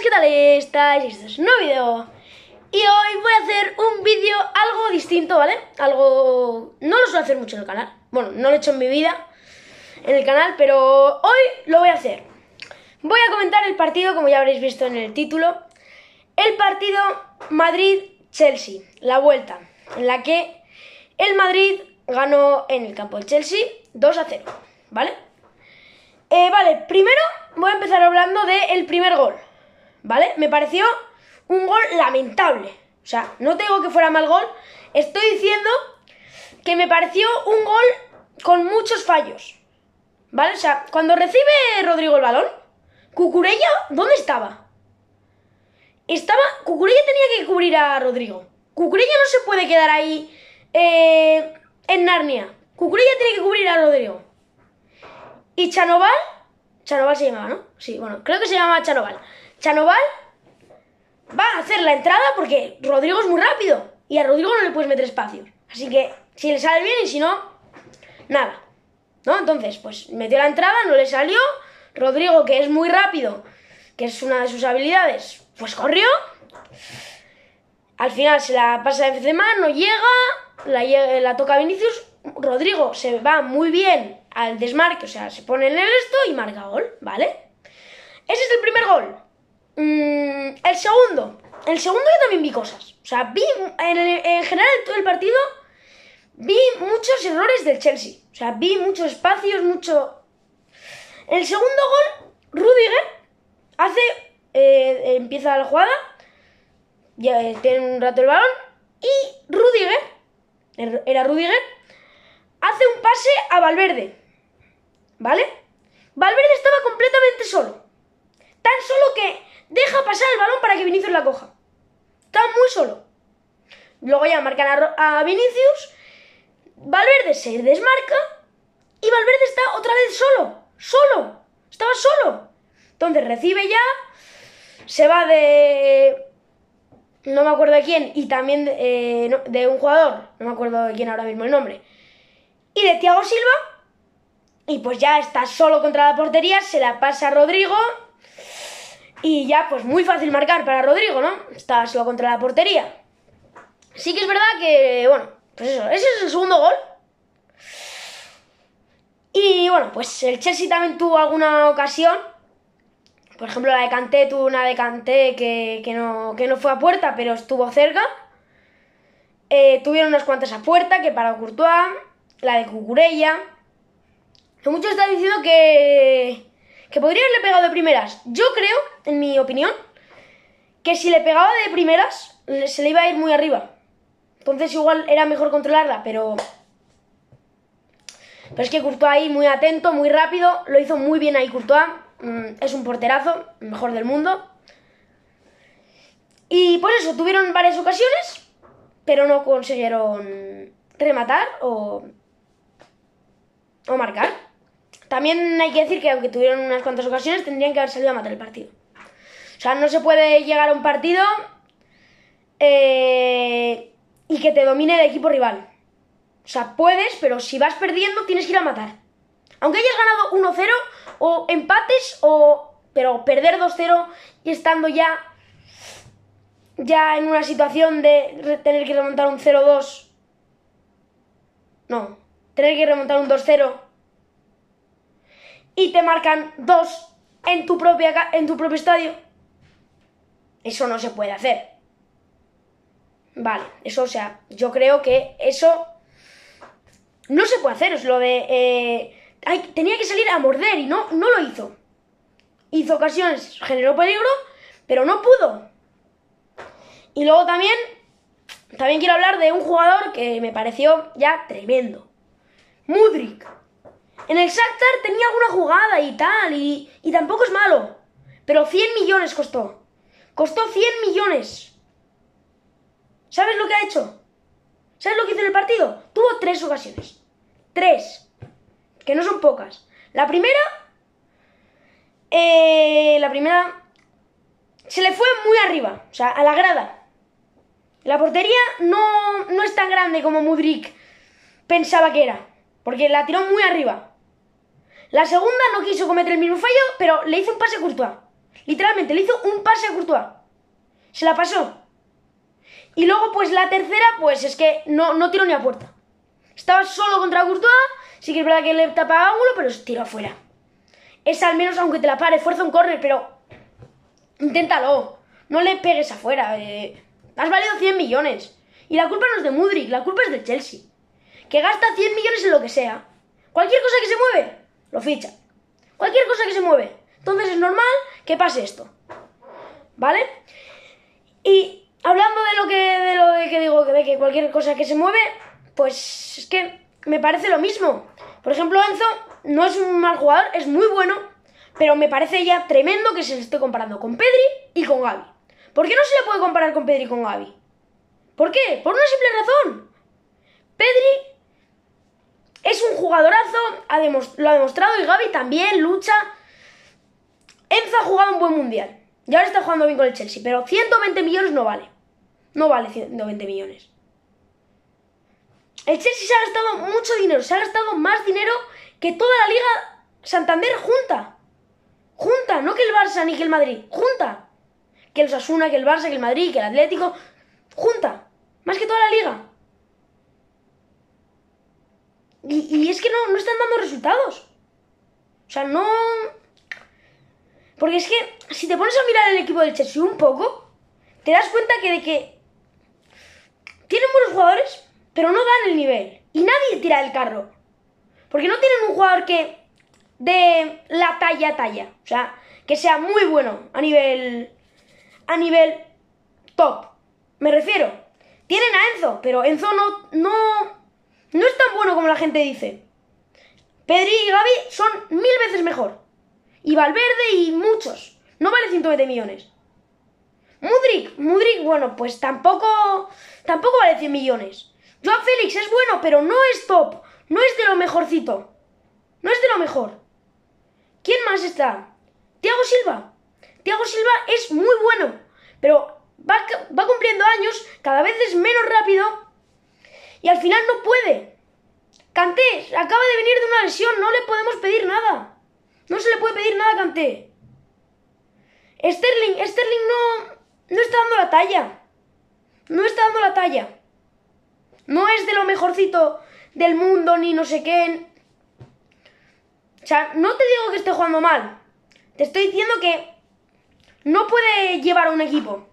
Pues, ¿qué tal estáis? Este es nuevo vídeo Y hoy voy a hacer un vídeo algo distinto, ¿vale? Algo... no lo suelo hacer mucho en el canal Bueno, no lo he hecho en mi vida En el canal, pero hoy lo voy a hacer Voy a comentar el partido, como ya habréis visto en el título El partido Madrid-Chelsea La vuelta En la que el Madrid ganó en el campo del Chelsea 2 a 0, ¿vale? Eh, vale, primero voy a empezar hablando del primer gol ¿vale? Me pareció un gol lamentable. O sea, no tengo que fuera mal gol. Estoy diciendo que me pareció un gol con muchos fallos. ¿Vale? O sea, cuando recibe Rodrigo el balón, Cucurella, ¿dónde estaba? Estaba. Cucurella tenía que cubrir a Rodrigo. Cucurella no se puede quedar ahí eh, en Narnia. Cucurella tiene que cubrir a Rodrigo. Y Chanoval. Chanoval se llamaba, ¿no? Sí, bueno, creo que se llamaba Chanoval. Chanoval va a hacer la entrada porque Rodrigo es muy rápido y a Rodrigo no le puedes meter espacio Así que si le sale bien y si no, nada. ¿No? Entonces, pues metió la entrada, no le salió. Rodrigo, que es muy rápido, que es una de sus habilidades, pues corrió. Al final se la pasa de mano, no llega, la, la toca Vinicius. Rodrigo se va muy bien al desmarque, o sea, se pone en el esto y marca gol, ¿vale? Ese es el primer gol. Mm, el segundo. El segundo yo también vi cosas. O sea, vi en, general todo el partido vi muchos errores del Chelsea. O sea, vi muchos espacios, mucho... El segundo gol, Rudiger hace... Eh, empieza la jugada. Ya eh, tiene un rato el balón. Y Rudiger, er, era Rudiger, hace un pase a Valverde. ¿Vale? Valverde estaba completamente solo. Tan solo que deja pasar el balón para que Vinicius la coja. Está muy solo. Luego ya marcan a, a Vinicius. Valverde se desmarca. Y Valverde está otra vez solo. Solo. Estaba solo. Entonces recibe ya. Se va de. No me acuerdo de quién. Y también de, eh, un jugador. No me acuerdo de quién ahora mismo el nombre. Y de Thiago Silva. Y pues ya está solo contra la portería. Se la pasa a Rodrigo. Y ya, pues muy fácil marcar para Rodrigo, ¿no? Está solo contra la portería. Sí que es verdad que, bueno, pues eso, ese es el segundo gol. Y bueno, pues el Chelsea también tuvo alguna ocasión. Por ejemplo, la de Canté tuvo una de Canté que, no, no fue a puerta, pero estuvo cerca. Eh, tuvieron unas cuantas a puerta que para Courtois, la de Cucurella. Muchos están diciendo que, que podría haberle pegado de primeras. Yo creo en mi opinión, que si le pegaba de primeras, se le iba a ir muy arriba. Entonces igual era mejor controlarla, pero... Pero es que Courtois ahí muy atento, muy rápido, lo hizo muy bien ahí Courtois, mm, es un porterazo, mejor del mundo. Y pues eso tuvieron varias ocasiones, pero no consiguieron rematar o, o marcar. También hay que decir que aunque tuvieron unas cuantas ocasiones, tendrían que haber salido a matar el partido. O sea, no se puede llegar a un partido eh, y que te domine el equipo rival. O sea, puedes, pero si vas perdiendo tienes que ir a matar. Aunque hayas ganado 1-0 o empates o... Pero perder 2-0 y estando ya... Ya en una situación de tener que remontar un 0-2. No, tener que remontar un 2-0. Y te marcan 2 en tu, propia, en tu propio estadio. Eso no se puede hacer. Vale, eso, o sea, yo creo que eso no se puede hacer. Es lo de... Eh, tenía que salir a morder y no, no lo hizo. Hizo ocasiones, generó peligro, pero no pudo. Y luego también, también quiero hablar de un jugador que me pareció ya tremendo. Mudrik. En el Shakhtar tenía alguna jugada y tal, y, y tampoco es malo. Pero 100 millones costó. Costó 100 millones. ¿Sabes lo que ha hecho? ¿Sabes lo que hizo en el partido? Tuvo tres ocasiones. Tres. Que no son pocas. La primera... Eh, la primera... Se le fue muy arriba. O sea, a la grada. La portería no, es tan grande como Mudrik pensaba que era. Porque la tiró muy arriba. La segunda no quiso cometer el mismo fallo, pero le hizo un pase Courtois. Literalmente, le hizo un pase a Courtois. Se la pasó. Y luego, pues la tercera, pues es que no, no tiró ni a puerta. Estaba solo contra Courtois. Sí que es verdad que le tapa ángulo, pero se tiró afuera. Es al menos, aunque te la pare, fuerza un corner pero. Inténtalo. No le pegues afuera. Eh. Has valido 100 millones. Y la culpa no es de Mudrik, la culpa es de Chelsea. Que gasta 100 millones en lo que sea. Cualquier cosa que se mueve, lo ficha. Cualquier cosa que se mueve, entonces es normal que pase esto. ¿Vale? Y hablando de lo que, de lo que digo, de que cualquier cosa que se mueve, pues es que me parece lo mismo. Por ejemplo, Enzo no es un mal jugador, es muy bueno, pero me parece ya tremendo que se le esté comparando con Pedri y con Gaby. ¿Por qué no se le puede comparar con Pedri y con Gaby? ¿Por qué? Por una simple razón. Pedri es un jugadorazo, lo ha demostrado y Gaby también lucha Enzo ha jugado un buen mundial. Y ahora está jugando bien con el Chelsea. Pero 120 millones no vale. No vale 120 millones. El Chelsea se ha gastado mucho dinero. Se ha gastado más dinero que toda la Liga Santander junta. Junta, no que el Barça ni que el Madrid. Junta. Que el Sasuna, que el Barça, que el Madrid, que el Atlético. Junta. Más que toda la Liga. Y, es que no, no están dando resultados. O sea, no... Porque es que si te pones a mirar el equipo del Chelsea un poco, te das cuenta que de que tienen buenos jugadores, pero no dan el nivel. Y nadie tira el carro. Porque no tienen un jugador que de la talla a talla. O sea, que sea muy bueno a nivel. a nivel top. Me refiero. Tienen a Enzo, pero Enzo no. no. no es tan bueno como la gente dice. Pedri y Gaby son mil veces mejor. Y Valverde y muchos. No vale 120 millones. Mudrik, Mudrik, bueno, pues tampoco. Tampoco vale 100 millones. Joan Félix es bueno, pero no es top. No es de lo mejorcito. No es de lo mejor. ¿Quién más está? Tiago Silva. Tiago Silva es muy bueno, pero va, va, cumpliendo años, cada vez es menos rápido y al final no puede. Canté acaba de venir de una lesión, no le podemos pedir nada. No se le puede pedir nada a Canté. Sterling, Sterling no, no está dando la talla. No está dando la talla. No es de lo mejorcito del mundo ni no sé qué. O sea, no te digo que esté jugando mal. Te estoy diciendo que no puede llevar a un equipo.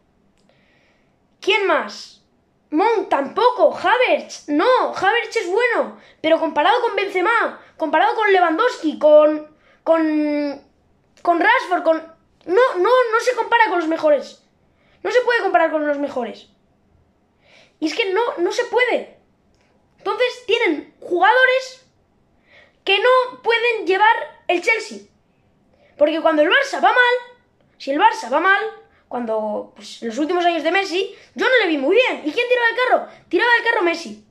¿Quién más? Monk tampoco, Havertz, no, Havertz es bueno, pero comparado con Benzema, comparado con Lewandowski, con con, con Rashford, con... No, no, no se compara con los mejores. No se puede comparar con los mejores. Y es que no, no se puede. Entonces tienen jugadores que no pueden llevar el Chelsea. Porque cuando el Barça va mal, si el Barça va mal, cuando pues, en los últimos años de Messi, yo no le vi muy bien. ¿Y quién tiraba el carro? Tiraba el carro Messi.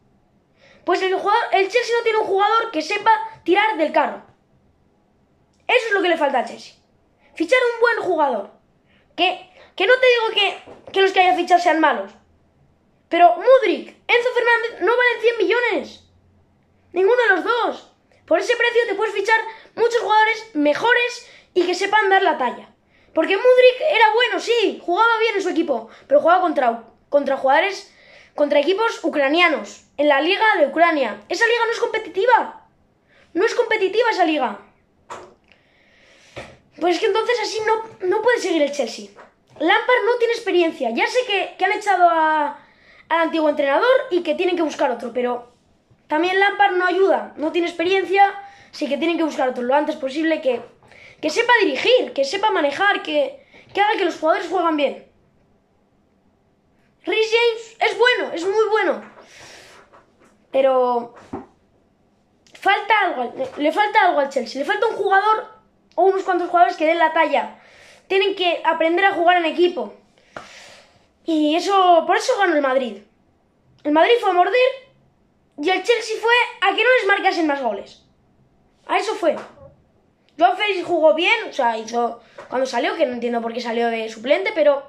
Pues el, jugador, el Chelsea no tiene un jugador que sepa tirar del carro. Eso es lo que le falta a Chelsea. Fichar un buen jugador. Que, que no te digo que, que los que haya fichado sean malos. Pero Mudrik, Enzo Fernández no valen 100 millones. Ninguno de los dos. Por ese precio te puedes fichar muchos jugadores mejores y que sepan dar la talla. Porque Mudrik era bueno, sí, jugaba bien en su equipo, pero jugaba contra, contra jugadores, contra equipos ucranianos, en la liga de Ucrania. Esa liga no es competitiva. No es competitiva esa liga. Pues es que entonces así no, no puede seguir el Chelsea. Lampard no tiene experiencia. Ya sé que, han echado al antiguo entrenador y que tienen que buscar otro, pero también Lampard no ayuda, no tiene experiencia, así que tienen que buscar otro lo antes posible que, que sepa dirigir, que sepa manejar, que, haga que los jugadores juegan bien. Rhys James es bueno, es muy bueno, pero falta le falta algo al Chelsea, le falta un jugador o unos cuantos jugadores que den la talla. Tienen que aprender a jugar en equipo. Y eso, por eso ganó el Madrid. El Madrid fue a morder y el Chelsea fue a que no les marcasen más goles. A eso fue. Joao Félix jugó bien, o sea, hizo cuando salió, que no entiendo por qué salió de suplente, pero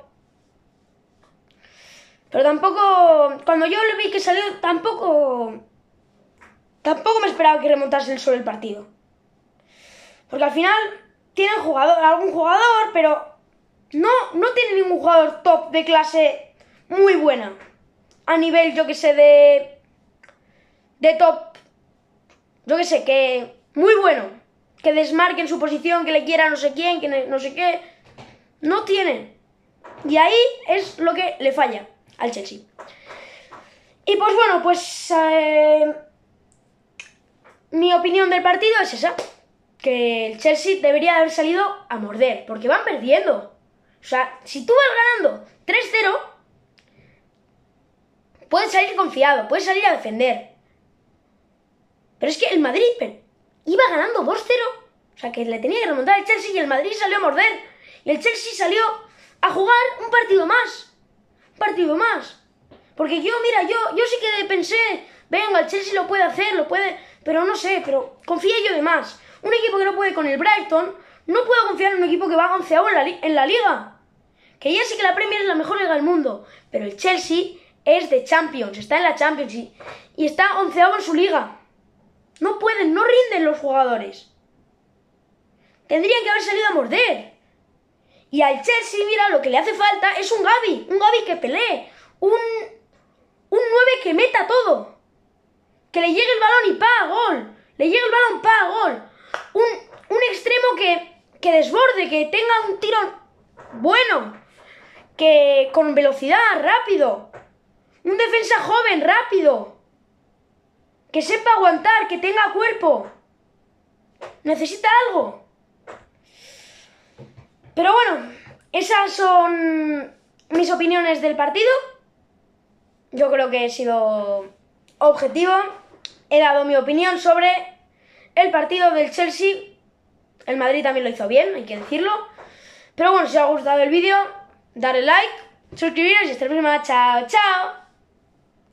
pero tampoco cuando yo lo vi que salió tampoco tampoco me esperaba que remontase el sol el partido. Porque al final tienen jugador, algún jugador, pero no, no tiene ningún jugador top de clase muy buena. A nivel, yo que sé, de. de top. Yo que sé, que. muy bueno. Que desmarquen su posición, que le quiera no sé quién, que no sé qué. No tiene. Y ahí es lo que le falla al Chelsea. Y pues bueno, pues. Eh, mi opinión del partido es esa que el Chelsea debería haber salido a morder, porque van perdiendo. O sea, si tú vas ganando 3-0, puedes salir confiado, puedes salir a defender. Pero es que el Madrid iba ganando 2-0. O sea, que le tenía que remontar el Chelsea y el Madrid salió a morder. Y el Chelsea salió a jugar un partido más. Un partido más. Porque yo, mira, yo, yo sí que pensé, venga, el Chelsea lo puede hacer, lo puede... Pero no sé, pero confié yo de más. Un equipo que no puede con el Brighton, no puedo confiar en un equipo que va onceado en la, en la liga. Que ya sé que la Premier es la mejor liga del mundo, pero el Chelsea es de Champions, está en la Champions y, está onceado en su liga. No pueden, no rinden los jugadores. Tendrían que haber salido a morder. Y al Chelsea, mira, lo que le hace falta es un Gabi, un Gabi que pelee, un, un 9 que meta todo. Que le llegue el balón y paga gol. Le llegue el balón, pa, gol un, extremo que, que desborde, que tenga un tiro bueno, que con velocidad, rápido. Un defensa joven, rápido. Que sepa aguantar, que tenga cuerpo. Necesita algo. Pero bueno, esas son mis opiniones del partido. Yo creo que he sido objetivo. He dado mi opinión sobre el partido del Chelsea, el Madrid también lo hizo bien, hay que decirlo. Pero bueno, si os ha gustado el vídeo, darle like, suscribiros y hasta la próxima. Chao, chao.